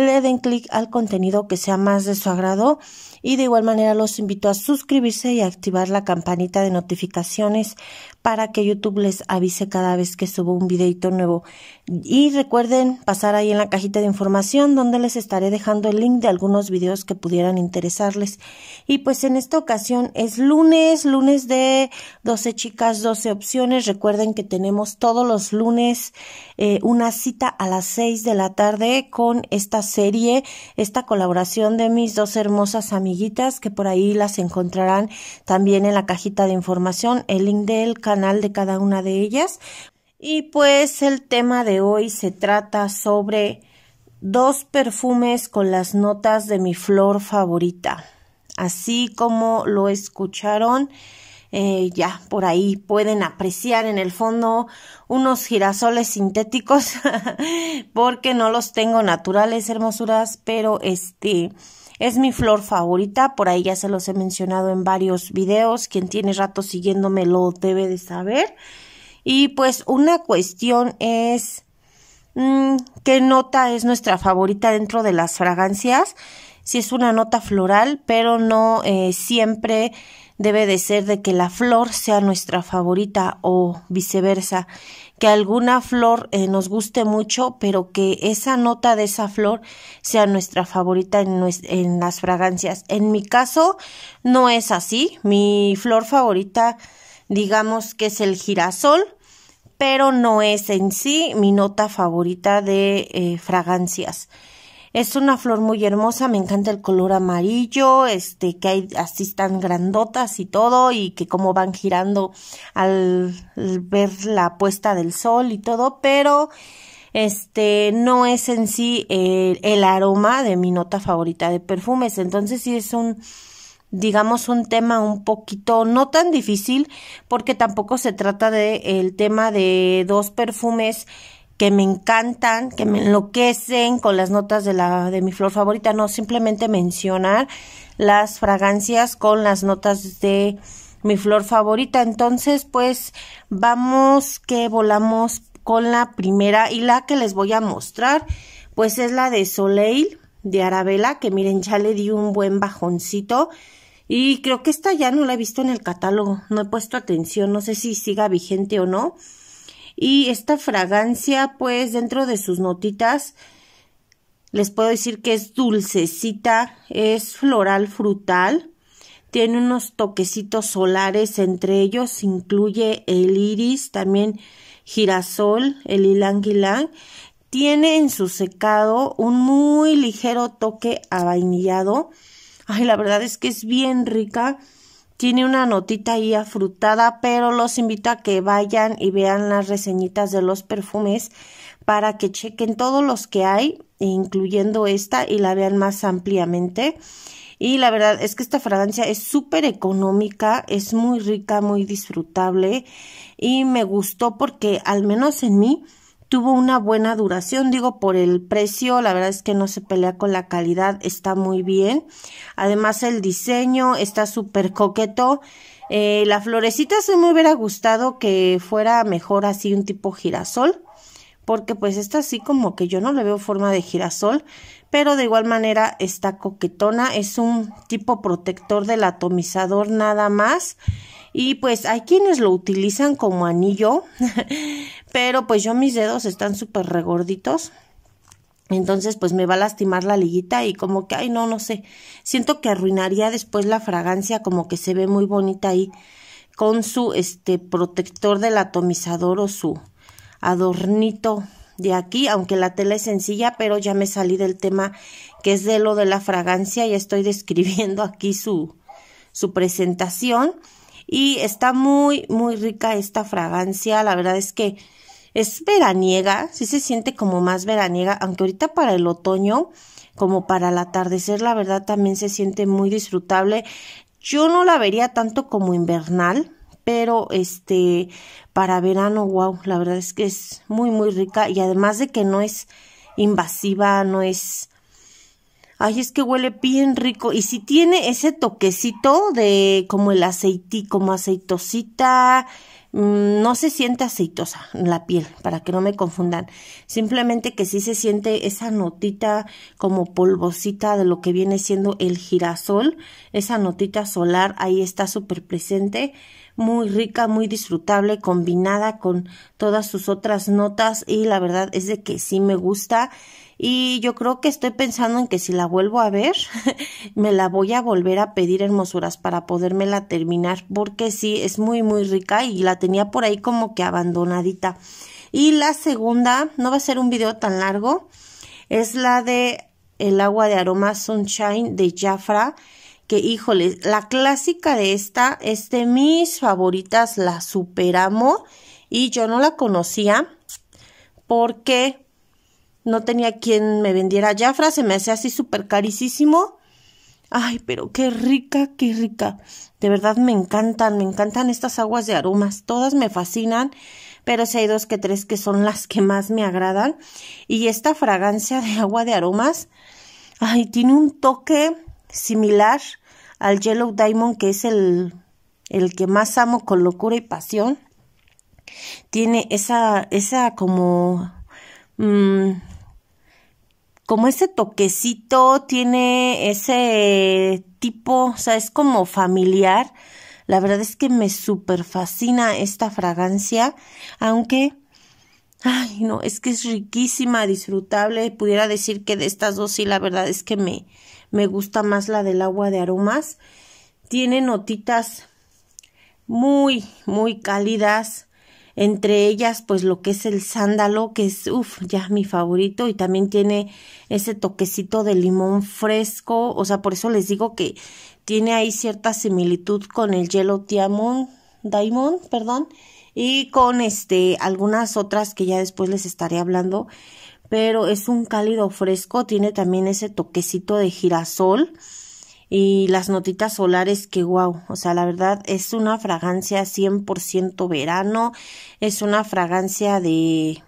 le den clic al contenido que sea más de su agrado y de igual manera los invito a suscribirse y a activar la campanita de notificaciones para que YouTube les avise cada vez que subo un videito nuevo. Y recuerden pasar ahí en la cajita de información donde les estaré dejando el link de algunos videos que pudieran interesarles. Y pues en esta ocasión es lunes, lunes de 12 chicas, 12 opciones. Recuerden que tenemos todos los lunes eh, una cita a las 6 de la tarde con esta serie, esta colaboración de mis dos hermosas amiguitas, que por ahí las encontrarán también en la cajita de información, el link del canal de cada una de ellas. Y pues el tema de hoy se trata sobre dos perfumes con las notas de mi flor favorita. Así como lo escucharon, eh, ya por ahí pueden apreciar en el fondo unos girasoles sintéticos porque no los tengo naturales hermosuras pero este es mi flor favorita por ahí ya se los he mencionado en varios videos quien tiene rato siguiéndome lo debe de saber y pues una cuestión es mm, qué nota es nuestra favorita dentro de las fragancias si es una nota floral, pero no eh, siempre debe de ser de que la flor sea nuestra favorita o viceversa, que alguna flor eh, nos guste mucho, pero que esa nota de esa flor sea nuestra favorita en, en las fragancias. En mi caso no es así, mi flor favorita digamos que es el girasol, pero no es en sí mi nota favorita de eh, fragancias. Es una flor muy hermosa, me encanta el color amarillo, este, que hay así tan grandotas y todo, y que como van girando al, ver la puesta del sol y todo, pero este no es en sí el, eh, el, aroma de mi nota favorita de perfumes. Entonces sí es un digamos un tema un poquito no tan difícil porque tampoco se trata de el tema de dos perfumes que me encantan, que me enloquecen con las notas de, la, de mi flor favorita, no, simplemente mencionar las fragancias con las notas de mi flor favorita. Entonces, pues vamos que volamos con la primera y la que les voy a mostrar, pues es la de Soleil de Arabella, que miren, ya le di un buen bajoncito. Y creo que esta ya no la he visto en el catálogo, no he puesto atención, no sé si siga vigente o no. Y esta fragancia, pues dentro de sus notitas, les puedo decir que es dulcecita, es floral frutal, tiene unos toquecitos solares, entre ellos incluye el iris, también girasol, el ylang ylang. Tiene en su secado un muy ligero toque vainillado. Ay, la verdad es que es bien rica. Tiene una notita ahí afrutada, pero los invito a que vayan y vean las reseñitas de los perfumes para que chequen todos los que hay, incluyendo esta, y la vean más ampliamente. Y la verdad es que esta fragancia es súper económica, es muy rica, muy disfrutable y me gustó porque al menos en mí tuvo una buena duración, digo por el precio, la verdad es que no se pelea con la calidad, está muy bien. Además el diseño está súper coqueto. Eh, la florecita se me hubiera gustado que fuera mejor así un tipo girasol, porque pues está así como que yo no le veo forma de girasol, pero de igual manera está coquetona, es un tipo protector del atomizador nada más. Y pues hay quienes lo utilizan como anillo, pero pues yo mis dedos están súper regorditos. Entonces, pues me va a lastimar la liguita y como que, ay, no, no sé. Siento que arruinaría después la fragancia, como que se ve muy bonita ahí con su este protector del atomizador o su adornito de aquí, aunque la tela es sencilla, pero ya me salí del tema que es de lo de la fragancia y estoy describiendo aquí su su presentación. Y está muy, muy rica esta fragancia. La verdad es que es veraniega, sí se siente como más veraniega, aunque ahorita para el otoño, como para el atardecer, la verdad también se siente muy disfrutable. Yo no la vería tanto como invernal, pero este para verano, wow, la verdad es que es muy muy rica y además de que no es invasiva, no es ay, es que huele bien rico. Y si tiene ese toquecito de como el aceití, como aceitosita, mm, no se siente aceitosa la piel, para que no me confundan. Simplemente que sí se siente esa notita como polvosita de lo que viene siendo el girasol, esa notita solar ahí está súper presente, muy rica, muy disfrutable, combinada con todas sus otras notas y la verdad es de que sí me gusta. Y yo creo que estoy pensando en que si la vuelvo a ver, me la voy a volver a pedir hermosuras para podérmela terminar, porque sí, es muy, muy rica y la tenía por ahí como que abandonadita. Y la segunda, no va a ser un video tan largo, es la de el agua de aroma Sunshine de Jafra que híjole, la clásica de esta es de mis favoritas, la superamo y yo no la conocía porque no tenía quien me vendiera Jafra, se me hace así súper carísimo. Ay, pero qué rica, qué rica. De verdad me encantan, me encantan estas aguas de aromas. Todas me fascinan, pero si hay dos que tres que son las que más me agradan. Y esta fragancia de agua de aromas, ay, tiene un toque similar al Yellow Diamond, que es el, el que más amo con locura y pasión. Tiene esa, esa como mm, como ese toquecito, tiene ese tipo, o sea, es como familiar. La verdad es que me super fascina esta fragancia, aunque, ay, no, es que es riquísima, disfrutable. Pudiera decir que de estas dos sí, la verdad es que me, me gusta más la del agua de aromas. Tiene notitas muy, muy cálidas, entre ellas pues lo que es el sándalo que es uff ya mi favorito y también tiene ese toquecito de limón fresco o sea por eso les digo que tiene ahí cierta similitud con el hielo diamond diamond perdón y con este algunas otras que ya después les estaré hablando pero es un cálido fresco tiene también ese toquecito de girasol y las notitas solares que guau. o sea, la verdad es una fragancia 100% verano, es una fragancia de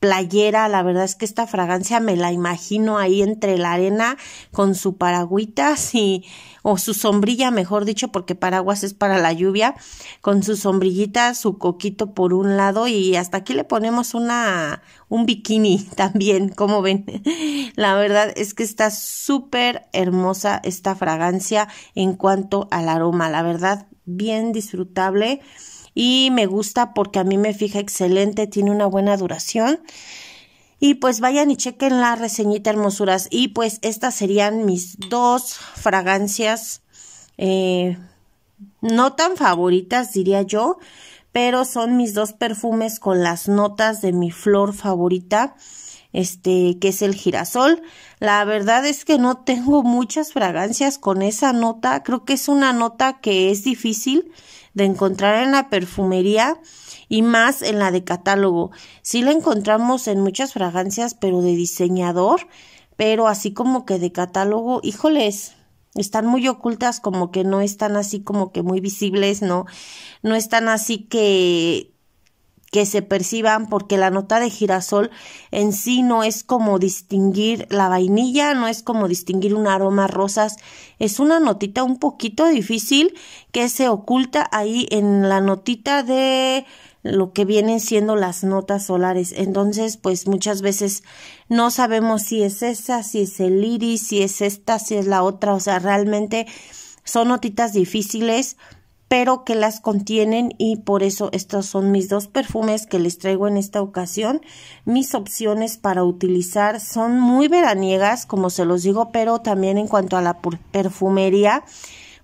playera, la verdad es que esta fragancia me la imagino ahí entre la arena con su paragüita y o su sombrilla, mejor dicho, porque paraguas es para la lluvia, con su sombrillita, su coquito por un lado y hasta aquí le ponemos una un bikini también, como ven. la verdad es que está súper hermosa esta fragancia en cuanto al aroma, la verdad bien disfrutable y me gusta porque a mí me fija excelente, tiene una buena duración. Y pues vayan y chequen la reseñita hermosuras. Y pues estas serían mis dos fragancias eh, no tan favoritas, diría yo, pero son mis dos perfumes con las notas de mi flor favorita, este, que es el girasol. La verdad es que no tengo muchas fragancias con esa nota. Creo que es una nota que es difícil de encontrar en la perfumería y más en la de catálogo. Sí la encontramos en muchas fragancias, pero de diseñador, pero así como que de catálogo, híjoles, están muy ocultas, como que no están así como que muy visibles, no, no están así que que se perciban porque la nota de girasol en sí no es como distinguir la vainilla, no es como distinguir un aroma a rosas, es una notita un poquito difícil que se oculta ahí en la notita de lo que vienen siendo las notas solares. Entonces, pues muchas veces no sabemos si es esa, si es el iris, si es esta, si es la otra, o sea, realmente son notitas difíciles pero que las contienen y por eso estos son mis dos perfumes que les traigo en esta ocasión. Mis opciones para utilizar son muy veraniegas, como se los digo, pero también en cuanto a la perfumería,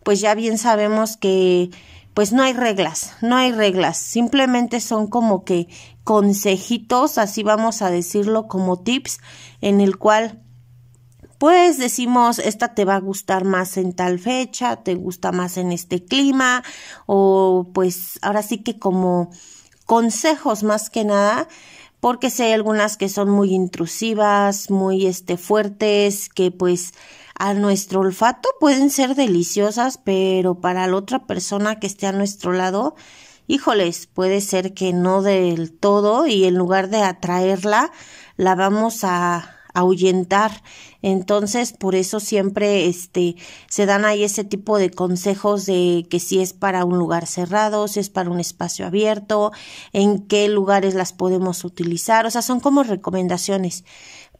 pues ya bien sabemos que pues no hay reglas, no hay reglas, simplemente son como que consejitos, así vamos a decirlo como tips, en el cual pues decimos, esta te va a gustar más en tal fecha, te gusta más en este clima, o pues ahora sí que como consejos más que nada, porque sé algunas que son muy intrusivas, muy este fuertes, que pues a nuestro olfato pueden ser deliciosas, pero para la otra persona que esté a nuestro lado, híjoles, puede ser que no del todo y en lugar de atraerla, la vamos a ahuyentar. Entonces, por eso siempre este, se dan ahí ese tipo de consejos de que si es para un lugar cerrado, si es para un espacio abierto, en qué lugares las podemos utilizar. O sea, son como recomendaciones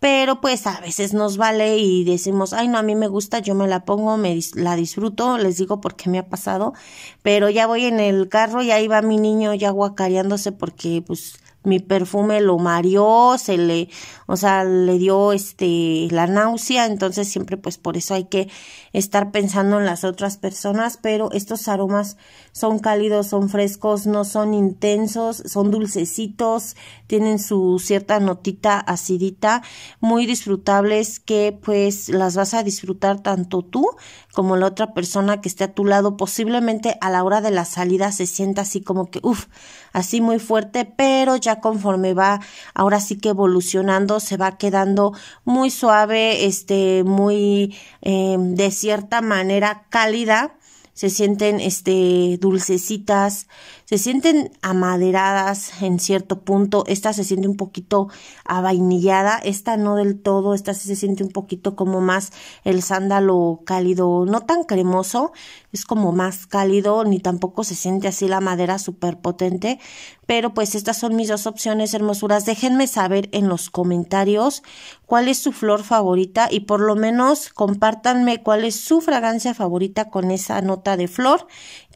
pero pues a veces nos vale y decimos, ay no, a mí me gusta, yo me la pongo, me la disfruto, les digo porque me ha pasado, pero ya voy en el carro y ahí va mi niño ya guacareándose porque pues mi perfume lo mareó, se le, o sea, le dio este la náusea, entonces siempre pues por eso hay que estar pensando en las otras personas, pero estos aromas son cálidos, son frescos, no son intensos, son dulcecitos, tienen su cierta notita acidita, muy disfrutables que pues las vas a disfrutar tanto tú como la otra persona que esté a tu lado, posiblemente a la hora de la salida se sienta así como que uff, así muy fuerte, pero ya conforme va ahora sí que evolucionando se va quedando muy suave, este, muy em, de cierta manera cálida se sienten este dulcecitas, se sienten amaderadas en cierto punto, esta se siente un poquito avainillada, esta no del todo, esta se siente un poquito como más el sándalo cálido, no tan cremoso, es como más cálido, ni tampoco se siente así la madera súper potente, pero pues estas son mis dos opciones hermosuras, déjenme saber en los comentarios cuál es su flor favorita y por lo menos compártanme cuál es su fragancia favorita con esa nota de Flor,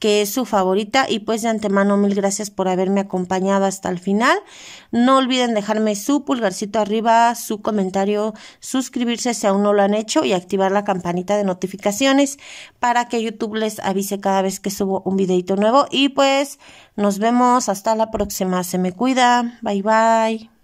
que es su favorita. Y pues de antemano mil gracias por haberme acompañado hasta el final. No olviden dejarme su pulgarcito arriba, su comentario, suscribirse si aún no lo han hecho y activar la campanita de notificaciones para que YouTube les avise cada vez que subo un videito nuevo. Y pues nos vemos hasta la próxima. Se me cuida. Bye bye.